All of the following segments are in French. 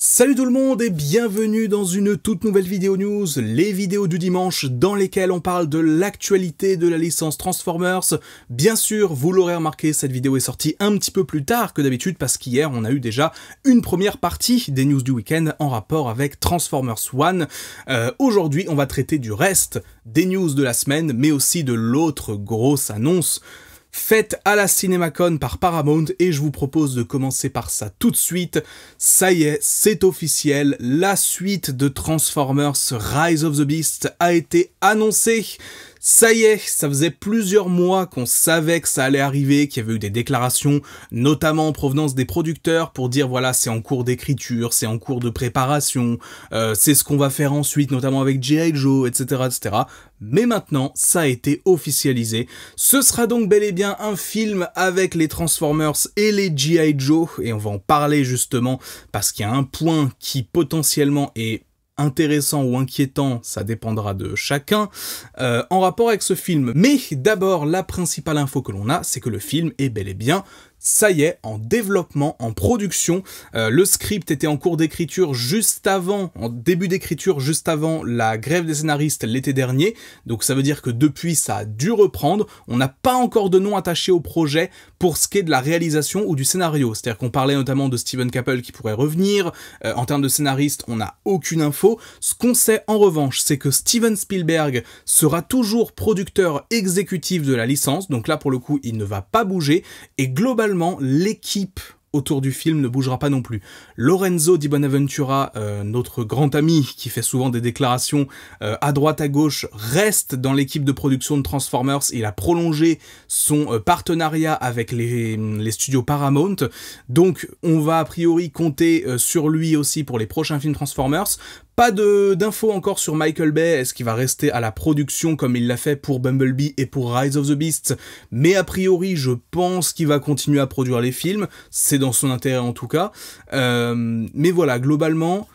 Salut tout le monde et bienvenue dans une toute nouvelle vidéo news, les vidéos du dimanche dans lesquelles on parle de l'actualité de la licence Transformers. Bien sûr, vous l'aurez remarqué, cette vidéo est sortie un petit peu plus tard que d'habitude parce qu'hier on a eu déjà une première partie des news du week-end en rapport avec Transformers One. Euh, aujourd'hui, on va traiter du reste des news de la semaine, mais aussi de l'autre grosse annonce Faites à la CinemaCon par Paramount et je vous propose de commencer par ça tout de suite. Ça y est, c'est officiel, la suite de Transformers Rise of the Beast a été annoncée. Ça y est, ça faisait plusieurs mois qu'on savait que ça allait arriver, qu'il y avait eu des déclarations, notamment en provenance des producteurs, pour dire voilà, c'est en cours d'écriture, c'est en cours de préparation, euh, c'est ce qu'on va faire ensuite, notamment avec G.I. Joe, etc., etc. Mais maintenant, ça a été officialisé. Ce sera donc bel et bien un film avec les Transformers et les G.I. Joe, et on va en parler justement, parce qu'il y a un point qui potentiellement est intéressant ou inquiétant, ça dépendra de chacun, euh, en rapport avec ce film. Mais d'abord, la principale info que l'on a, c'est que le film est bel et bien ça y est, en développement, en production. Euh, le script était en cours d'écriture juste avant, en début d'écriture juste avant la grève des scénaristes l'été dernier. Donc ça veut dire que depuis, ça a dû reprendre. On n'a pas encore de nom attaché au projet pour ce qui est de la réalisation ou du scénario. C'est-à-dire qu'on parlait notamment de Steven Cappell qui pourrait revenir. Euh, en termes de scénariste, on n'a aucune info. Ce qu'on sait en revanche, c'est que Steven Spielberg sera toujours producteur exécutif de la licence. Donc là, pour le coup, il ne va pas bouger. Et globalement, l'équipe autour du film ne bougera pas non plus. Lorenzo Di Bonaventura, euh, notre grand ami qui fait souvent des déclarations euh, à droite à gauche, reste dans l'équipe de production de Transformers. Il a prolongé son euh, partenariat avec les, les, studios Paramount. Donc on va a priori compter sur lui aussi pour les prochains films Transformers. Pas d'infos encore sur Michael Bay, est-ce qu'il va rester à la production comme il l'a fait pour Bumblebee et pour Rise of the Beasts, mais a priori je pense qu'il va continuer à produire les films, c'est dans son intérêt en tout cas. Euh, mais voilà, globalement,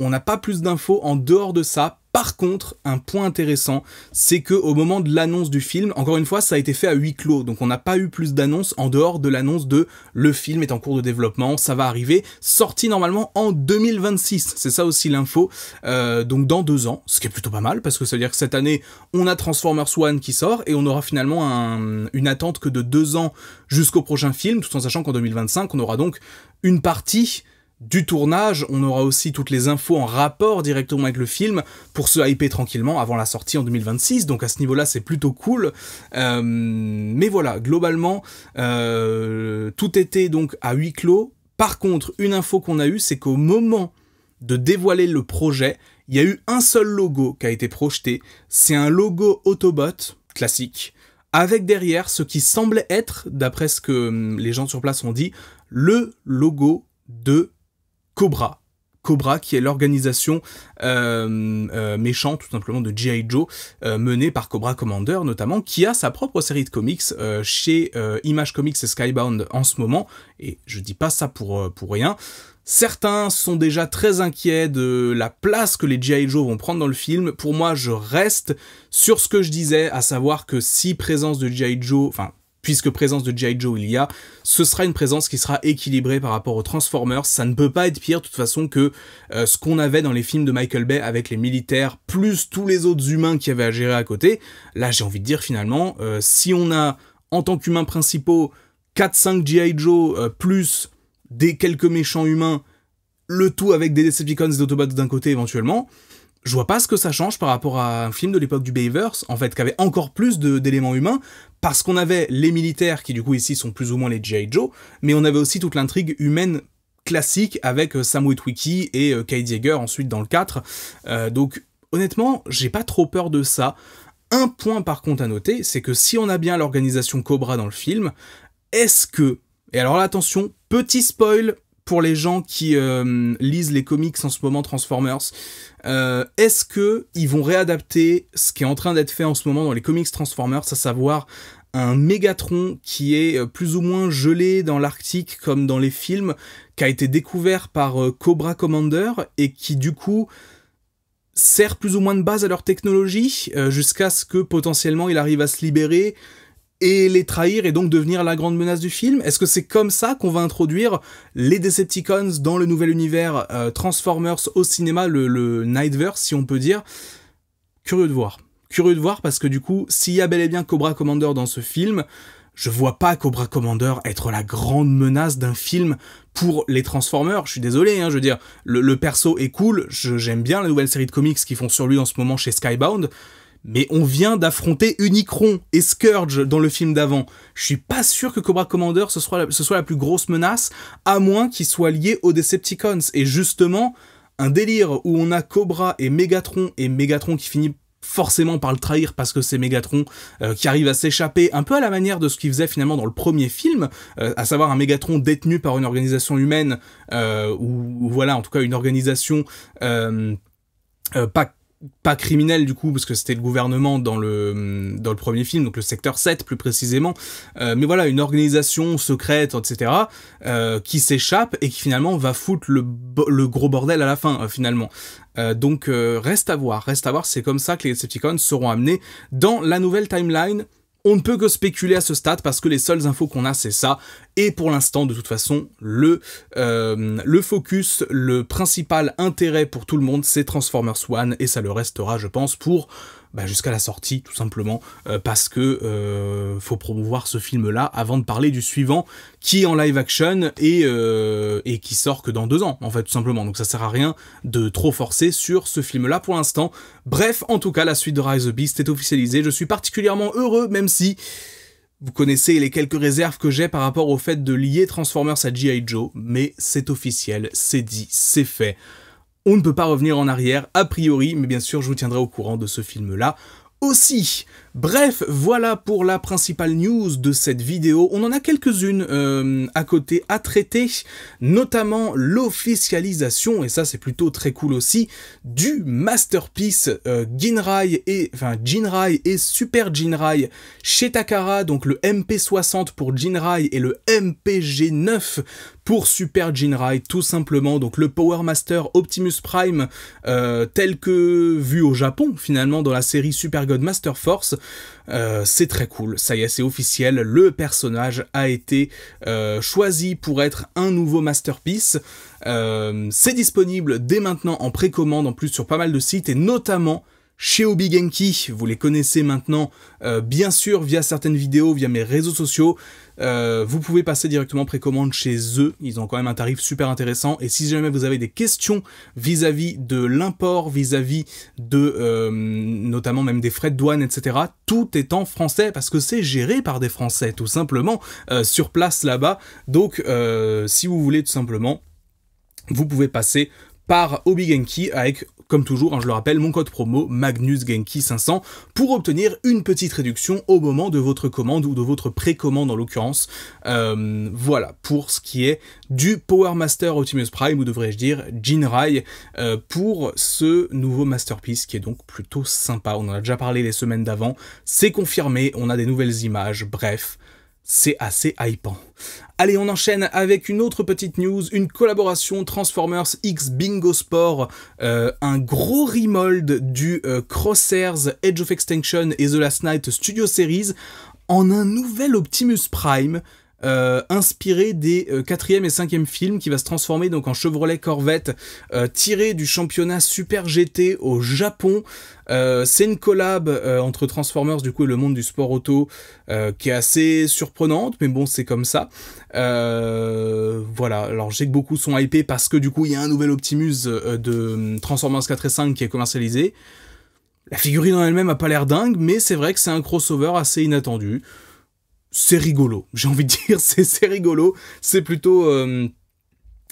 on n'a pas plus d'infos en dehors de ça, par contre, un point intéressant, c'est que au moment de l'annonce du film, encore une fois, ça a été fait à huis clos, donc on n'a pas eu plus d'annonces en dehors de l'annonce de le film est en cours de développement, ça va arriver, sorti normalement en 2026. C'est ça aussi l'info, euh, donc dans deux ans, ce qui est plutôt pas mal parce que ça veut dire que cette année, on a Transformers One qui sort et on aura finalement une attente que de deux ans jusqu'au prochain film, tout en sachant qu'en 2025, on aura donc une partie du tournage, on aura aussi toutes les infos en rapport directement avec le film pour se hyper tranquillement avant la sortie en 2026. Donc à ce niveau-là, c'est plutôt cool. Euh, mais voilà, globalement, euh, tout était donc à huis clos. Par contre, une info qu'on a eue, c'est qu'au moment de dévoiler le projet, il y a eu un seul logo qui a été projeté. C'est un logo Autobot classique avec derrière ce qui semblait être, d'après ce que hum, les gens sur place ont dit, le logo de Cobra. Cobra, qui est l'organisation euh, euh, méchante tout simplement de G.I. Joe, euh, menée par Cobra Commander notamment, qui a sa propre série de comics chez Image Comics et Skybound en ce moment, et je dis pas ça pour, pour rien. Certains sont déjà très inquiets de la place que les G.I. Joe vont prendre dans le film. Pour moi, je reste sur ce que je disais, à savoir que si présence de G.I. Joe, enfin puisque présence de G.I. Joe il y a, ce sera une présence qui sera équilibrée par rapport aux Transformers. Ça ne peut pas être pire de toute façon que euh, ce qu'on avait dans les films de Michael Bay avec les militaires, plus tous les autres humains qui avaient à gérer à côté. Là, j'ai envie de dire finalement, euh, si on a en tant qu'humains principaux 4-5 G.I. Joe euh, plus des quelques méchants humains, le tout avec des Decepticons et des Autobots d'un côté éventuellement, je vois pas ce que ça change par rapport à un film de l'époque du Bayverse, en fait, qui avait encore plus d'éléments humains, parce qu'on avait les militaires, qui du coup ici sont plus ou moins les G.I. Joe, mais on avait aussi toute l'intrigue humaine classique avec euh, Sam et Kai euh, ensuite dans le 4. Euh, donc honnêtement, j'ai pas trop peur de ça. Un point par contre à noter, c'est que si on a bien l'organisation Cobra dans le film, est-ce que, et alors là attention, petit spoil, pour les gens qui euh, lisent les comics en ce moment Transformers, euh, est-ce que ils vont réadapter ce qui est en train d'être fait en ce moment dans les comics Transformers, à savoir un Mégatron qui est euh, plus ou moins gelé dans l'Arctique comme dans les films, qui a été découvert par Cobra Commander et qui du coup sert plus ou moins de base à leur technologie jusqu'à ce que potentiellement il arrive à se libérer et les trahir et donc devenir la grande menace du film Est-ce que c'est comme ça qu'on va introduire les Decepticons dans le nouvel univers euh, Transformers au cinéma, le, Nightverse si on peut dire Curieux de voir. Curieux de voir parce que du coup, s'il y a bel et bien Cobra Commander dans ce film, je vois pas Cobra Commander être la grande menace d'un film pour les Transformers. Je suis désolé, hein, je veux dire, le, le perso est cool, j'aime bien la nouvelle série de comics qu'ils font sur lui en ce moment chez Skybound, mais on vient d'affronter Unicron et Scourge dans le film d'avant. Je suis pas sûr que Cobra Commander ce soit la, plus grosse menace, à moins qu'il soit lié aux Decepticons. Et justement, un délire où on a Cobra et Megatron, et Megatron qui finit forcément par le trahir parce que c'est Megatron euh, qui arrive à s'échapper un peu à la manière de ce qu'il faisait finalement dans le premier film, euh, à savoir un Megatron détenu par une organisation humaine, euh, ou, voilà, en tout cas une organisation... Euh, pas criminel du coup parce que c'était le gouvernement dans le dans le premier film donc le secteur 7 plus précisément euh, mais voilà une organisation secrète etc euh, qui s'échappe et qui finalement va foutre le, gros bordel à la fin euh, finalement donc reste à voir reste à voir c'est comme ça que les Decepticons seront amenés dans la nouvelle timeline on ne peut que spéculer à ce stade parce que les seules infos qu'on a, c'est ça. Et pour l'instant, de toute façon, le, euh, le focus, le principal intérêt pour tout le monde, c'est Transformers One et ça le restera, je pense, pour bah, jusqu'à la sortie, tout simplement, euh, parce que euh, faut promouvoir ce film-là avant de parler du suivant qui est en live action et, euh, et qui sort que dans deux ans, en fait, tout simplement. Donc ça sert à rien de trop forcer sur ce film-là pour l'instant. Bref, en tout cas, la suite de Rise of the Beast est officialisée. Je suis particulièrement heureux, même si... Vous connaissez les quelques réserves que j'ai par rapport au fait de lier Transformers à G.I. Joe, mais c'est officiel, c'est dit, c'est fait on ne peut pas revenir en arrière a priori, mais bien sûr je vous tiendrai au courant de ce film-là aussi. Bref, voilà pour la principale news de cette vidéo. On en a quelques-unes euh, à côté à traiter, notamment l'officialisation, et ça c'est plutôt très cool aussi, du masterpiece Ginrai euh, et enfin Jinrai et Super Jinrai chez Takara, donc le MP60 pour Jinrai et le MPG9 pour Super Jinrai, tout simplement. Donc le Power Master Optimus Prime euh, tel que vu au Japon finalement dans la série Super God Master Force euh, c'est très cool, ça y est, c'est officiel, le personnage a été euh, choisi pour être un nouveau masterpiece. Euh, c'est disponible dès maintenant en précommande en plus sur pas mal de sites et notamment chez Obi Genki, vous les connaissez maintenant euh, bien sûr via certaines vidéos, via mes réseaux sociaux. Euh, vous pouvez passer directement précommande chez eux, ils ont quand même un tarif super intéressant. Et si jamais vous avez des questions vis-à-vis de l'import, vis-à-vis de euh, notamment même des frais de douane, etc., tout est en français parce que c'est géré par des Français tout simplement sur place là-bas. Donc si vous voulez tout simplement vous pouvez passer par Obi Genki avec comme toujours, hein, je le rappelle, mon code promo Magnus 500 pour obtenir une petite réduction au moment de votre commande ou de votre précommande en l'occurrence. Euh, voilà, pour ce qui est du Power Master Optimus Prime, ou devrais-je dire Jinrai, euh, pour ce nouveau masterpiece qui est donc plutôt sympa. On en a déjà parlé les semaines d'avant, c'est confirmé, on a des nouvelles images, bref c'est assez hypant. Allez, on enchaîne avec une autre petite news, une collaboration Transformers X Bingo Sport, euh, un gros remold du euh, Crosshairs Edge of Extinction et The Last Night Studio Series en un nouvel Optimus Prime euh, inspiré des 4e euh, et 5e films, qui va se transformer donc en Chevrolet Corvette, euh, tiré du championnat Super GT au Japon. c'est une collab entre Transformers du coup et le monde du sport auto qui est assez surprenante, mais bon c'est comme ça. voilà, alors j'ai que beaucoup sont hypés parce que du coup il y a un nouvel Optimus de Transformers 4 et 5 qui est commercialisé. La figurine en elle-même a pas l'air dingue, mais c'est vrai que c'est un crossover assez inattendu c'est rigolo. J'ai envie de dire, c'est rigolo. C'est plutôt euh,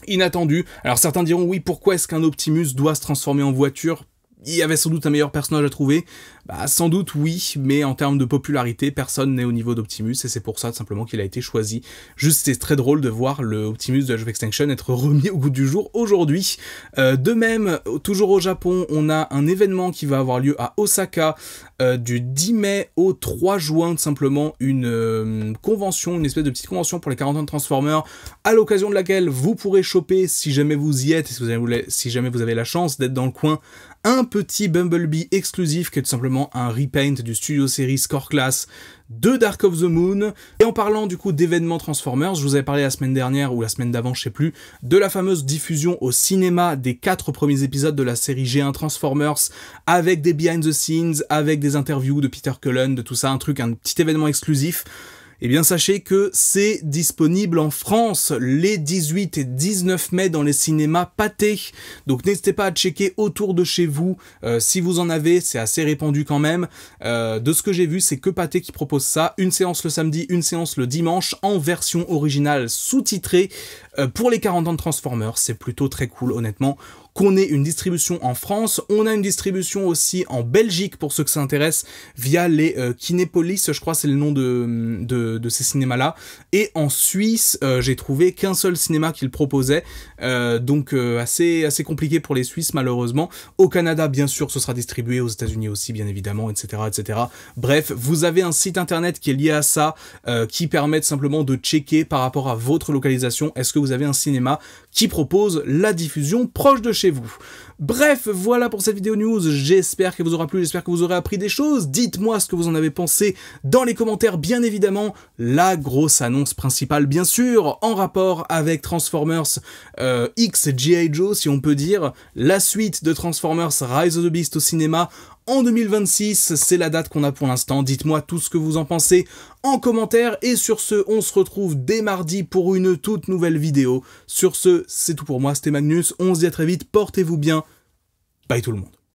inattendu. Alors certains diront, oui, pourquoi est-ce qu'un Optimus doit se transformer en voiture il y avait sans doute un meilleur personnage à trouver. Bah, sans doute oui, mais en termes de popularité, personne n'est au niveau d'Optimus et c'est pour ça simplement qu'il a été choisi. Juste, c'est très drôle de voir le Optimus de Age of Extinction être remis au goût du jour aujourd'hui. Euh, de même, toujours au Japon, on a un événement qui va avoir lieu à Osaka euh, du 10 mai au 3 juin, simplement une euh, convention, une espèce de petite convention pour les 40 ans de Transformers, à l'occasion de laquelle vous pourrez choper, si jamais vous y êtes et si, si jamais vous avez la chance d'être dans le coin, un petit Bumblebee exclusif qui est tout simplement un repaint du studio série Score Class de Dark of the Moon. Et en parlant du coup d'événements Transformers, je vous avais parlé la semaine dernière ou la semaine d'avant, je sais plus, de la fameuse diffusion au cinéma des quatre premiers épisodes de la série G1 Transformers avec des behind the scenes, avec des interviews de Peter Cullen, de tout ça, un truc, un petit événement exclusif. Eh bien, sachez que c'est disponible en France les 18 et 19 mai dans les cinémas pâté. Donc, n'hésitez pas à checker autour de chez vous euh, si vous en avez. C'est assez répandu quand même. Euh, de ce que j'ai vu, c'est que Pâté qui propose ça. Une séance le samedi, une séance le dimanche en version originale sous-titrée euh, pour les 40 ans de Transformers. C'est plutôt très cool, honnêtement qu'on ait une distribution en France. On a une distribution aussi en Belgique pour ceux que ça intéresse via les euh, Kinépolis, je crois c'est le nom de, de, ces cinémas-là. Et en Suisse, euh, j'ai trouvé qu'un seul cinéma qu'il proposait, euh, donc assez, assez compliqué pour les Suisses malheureusement. Au Canada, bien sûr, ce sera distribué, aux États-Unis aussi, bien évidemment, etc., etc. Bref, vous avez un site internet qui est lié à ça, qui permet simplement de checker par rapport à votre localisation, est-ce que vous avez un cinéma qui propose la diffusion proche de chez vous. Bref, voilà pour cette vidéo news, j'espère qu'elle vous aura plu, j'espère que vous aurez appris des choses, dites-moi ce que vous en avez pensé dans les commentaires bien évidemment, la grosse annonce principale bien sûr, en rapport avec Transformers euh, X G.I. Joe si on peut dire, la suite de Transformers Rise of the Beast au cinéma en 2026. C'est la date qu'on a pour l'instant. Dites-moi tout ce que vous en pensez en commentaire. Et sur ce, on se retrouve dès mardi pour une toute nouvelle vidéo. Sur ce, c'est tout pour moi. C'était Magnus. On se dit à très vite. Portez-vous bien. Bye tout le monde.